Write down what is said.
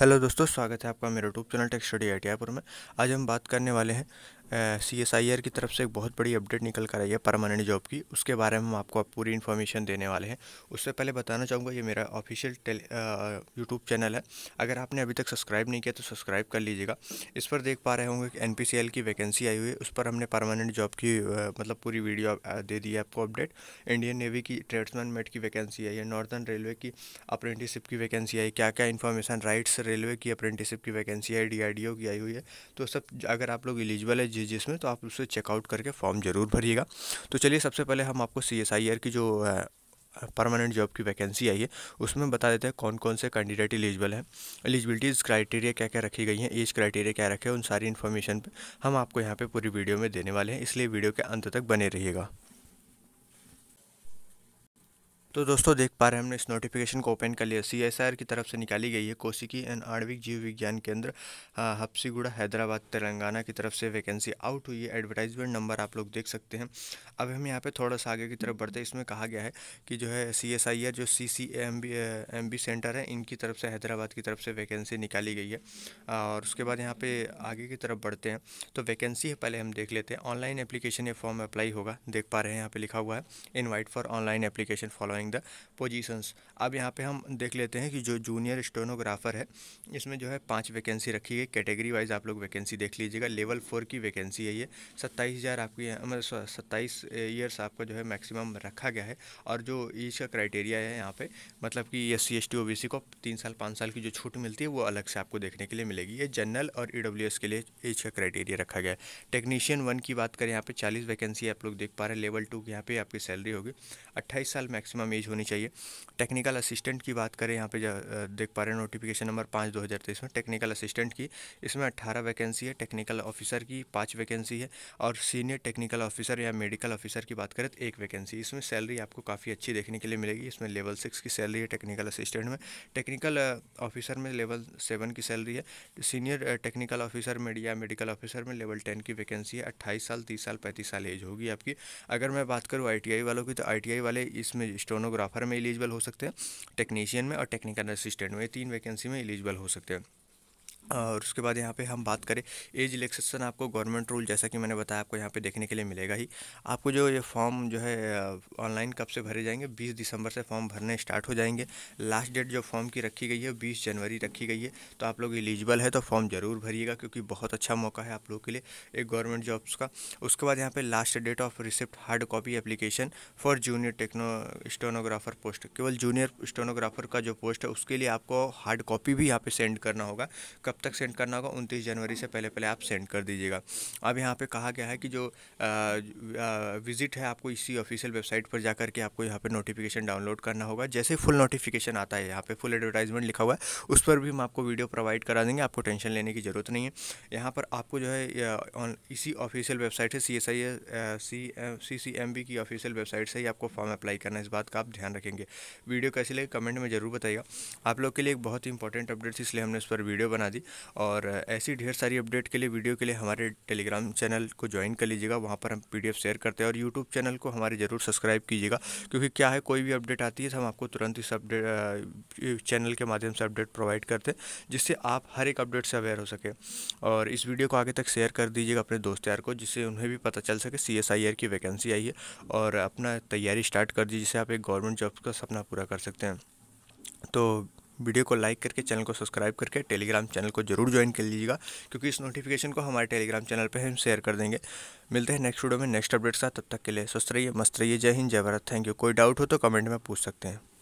hello दोस्तों स्वागत है आपका मेरे यूट्यूब चैनल टेक्स स्टडी आई आइटियापुर में आज हम बात करने वाले हैं सी एस आई आर की तरफ से एक बहुत बड़ी अपडेट निकल कर आई है परमानेंट जॉब की उसके बारे में हम आपको आप पूरी इन्फॉर्मेशन देने वाले हैं उससे पहले बताना चाहूँगा ये मेरा ऑफिशियल टेली यूट्यूब चैनल है अगर आपने अभी तक सब्सक्राइब नहीं किया तो सब्सक्राइब कर लीजिएगा इस पर देख पा रहे होंगे कि एन पी सी एल की वैकेंसी आई हुई है उस पर हमने परमानेंट जॉब की आ, मतलब पूरी वीडियो दे दी है आपको अपडेट इंडियन नेवी की ट्रेड्समैन मेट की वैकेंसी आई है नॉर्दर्न रेलवे की अप्रेंटिसिप की वैकेंसी आई क्या क्या इन्फॉर्मेशन राइट्स रेलवे की अप्रेंटिसिप की वैकेंसी आई डी आई डी ओ की आई हुई है तो सब अगर आप लोग एलिजिबल है जे में तो आप उसे चेकआउट करके फॉर्म ज़रूर भरिएगा तो चलिए सबसे पहले हम आपको सी एस आई आर की जो परमानेंट जॉब की वैकेंसी आई है उसमें बता देते हैं कौन कौन से कैंडिडेट एलिजिबल हैं एलिजिबिलिटीज़ क्राइटेरिया क्या क्या रखी गई हैं एज क्राइटेरिया क्या रखे हैं उन सारी इन्फॉर्मेशन पर हम आपको यहाँ पे पूरी वीडियो में देने वाले हैं इसलिए वीडियो के अंत तक बने रहिएगा तो दोस्तों देख पा रहे हैं हमने इस नोटिफिकेशन को ओपन कर लिया आर की तरफ से निकाली गई है कोशिकी एंड आणविक जीव विज्ञान केंद्र हफ्सीगुड़ा हैदराबाद तेलंगाना की तरफ से वैकेंसी आउट हुई है एडवर्टाइजमेंट नंबर आप लोग देख सकते हैं अब हम यहाँ पे थोड़ा सा आगे की तरफ बढ़ते हैं इसमें कहा गया है कि जो है सी एस आई आर जो C C M B M B centre है इनकी तरफ से हैदराबाद की तरफ से वैकेंसी निकाली गई है और उसके बाद यहाँ पर आगे की तरफ बढ़ते हैं तो वैकेंसी है पहले हम देख लेते हैं ऑनलाइन एप्लीकेशन ये फॉर्म अप्लाई होगा देख पा रहे हैं यहाँ पर लिखा हुआ है invite for online application following displaying the positions अब यहाँ पे हम देख लेते हैं कि जो जूनियर स्टोनोग्राफर है इसमें जो है पांच वैकेंसी रखी है कैटेगरी वाइज आप लोग वैकेंसी देख लीजिएगा लेवल फोर की वैकेंसी है ये सत्ताईस हज़ार आपकी मतलब सत्ताईस ईयर्स आपका जो है मैक्सिमम रखा गया है और जो इसका क्राइटेरिया है यहाँ पर मतलब कि S C S T O B C को तीन साल पाँच साल की जो छूट मिलती है वो अलग से आपको देखने के लिए मिलेगी ये जनरल और ई डब्ल्यू एस के लिए का क्राइटेरिया रखा गया है टेक्नीशियन वन की बात करें यहाँ पर चालीस वैकेंसी आप लोग देख पा रहे हैं लेवल टू की यहाँ पर आपकी सैलरी होगी अट्ठाईस साल मैक्सिमम इमेज होनी चाहिए टेक्निकल असिस्टेंट की बात करें यहाँ पे देख पा रहे हैं नोटिफिकेशन नंबर पाँच दो हज़ार तेईस में टेक्निकल असिस्टेंट की इसमें अट्ठारह वैकेंसी है टेक्निकल ऑफिसर की पाँच वैकेंसी है और सीनियर टेक्निकल ऑफिसर या मेडिकल ऑफिसर की बात करें तो एक वैकेंसी इसमें सैलरी आपको काफ़ी अच्छी देखने के लिए मिलेगी इसमें लेवल सिक्स की सैलरी है टेक्निकल असिस्टेंट में टेक्निकल ऑफिसर में लेवल सेवन की सैलरी है सीनियर टेक्निकल ऑफिसर में या मेडिकल ऑफिसर में लेवल टेन की वैकेंसी है अट्ठाईस साल तीस साल पैंतीस साल एज होगी आपकी अगर मैं बात करूँ आई वालों की तो आई वाले इसमें स्टोनो सोनोग्राफर में एलिजिबल हो सकते हैं टेक्नीशियन में और टेक्निकल असिस्टेंट में ये तीन वैकेंसी में एलिजिबल हो सकते हैं और उसके बाद यहाँ पे हम बात करें एज इलेक्सेसन आपको गवर्नमेंट रूल जैसा कि मैंने बताया आपको यहाँ पे देखने के लिए मिलेगा ही आपको जो ये फॉर्म जो है ऑनलाइन कब से भरे जाएंगे 20 दिसंबर से फॉर्म भरने स्टार्ट हो जाएंगे लास्ट डेट जो फॉर्म की रखी गई है 20 जनवरी रखी गई है तो आप लोग एलिजिबल है तो फॉर्म ज़रूर भरिएगा क्योंकि बहुत अच्छा मौका है आप लोग के लिए एक गवर्नमेंट जॉब्स का उसके बाद यहाँ पर last date of receipt hard copy application for junior techno stenographer post केवल जूनियर स्टोनोग्राफर का जो पोस्ट है उसके लिए आपको हार्ड कॉपी भी यहाँ पर सेंड करना होगा कब कब तक सेंड करना होगा उनतीस जनवरी से पहले पहले आप सेंड कर दीजिएगा अब यहाँ पे कहा गया है कि जो विज़िट है आपको इसी ऑफिशियल वेबसाइट पर जा करके आपको यहाँ पे नोटिफिकेशन डाउनलोड करना होगा जैसे फुल नोटिफिकेशन आता है यहाँ पे फुल एडवर्टाइजमेंट लिखा हुआ है उस पर भी हम आपको वीडियो प्रोवाइड करा देंगे आपको टेंशन लेने की ज़रूरत नहीं है यहाँ पर आपको जो है इसी ऑफिशियल वेबसाइट है C S I C C C M B की ऑफिशियल वेबसाइट से ही आपको फॉर्म अप्लाई करना है इस बात का आप ध्यान रखेंगे वीडियो कैसे लगे कमेंट में ज़रूर बताइएगा आप लोग के लिए एक बहुत ही इंपॉर्टेंट अपडेट इसलिए हमने इस पर वीडियो बना दी और ऐसी ढेर सारी अपडेट के लिए वीडियो के लिए हमारे टेलीग्राम चैनल को ज्वाइन कर लीजिएगा वहाँ पर हम पी शेयर करते हैं और यूट्यूब चैनल को हमारे ज़रूर सब्सक्राइब कीजिएगा क्योंकि क्या है कोई भी अपडेट आती है तो हम आपको तुरंत इस अपडेट चैनल के माध्यम से अपडेट प्रोवाइड करते हैं जिससे आप हर एक अपडेट से अवेयर हो सके और इस वीडियो को आगे तक शेयर कर दीजिएगा अपने दोस्त यार को जिससे उन्हें भी पता चल सके सी एस आई आर की वैकेंसी आई है और अपना तैयारी स्टार्ट कर दीजिए जिससे आप एक गवर्नमेंट जॉब का सपना पूरा कर सकते हैं तो वीडियो को लाइक करके चैनल को सब्सक्राइब करके टेलीग्राम चैनल को जरूर ज्वाइन कर लीजिएगा क्योंकि इस नोटिफिकेशन को हमारे टेलीग्राम चैनल पर हम शेयर कर देंगे मिलते हैं नेक्स्ट वीडियो में नेक्स्ट अपडेट्स का तब तक के लिए स्वस्थ रहिए मस्त रहिए जय हिंद जय भारत थैंक यू कोई डाउट हो तो कमेंट में पूछ सकते हैं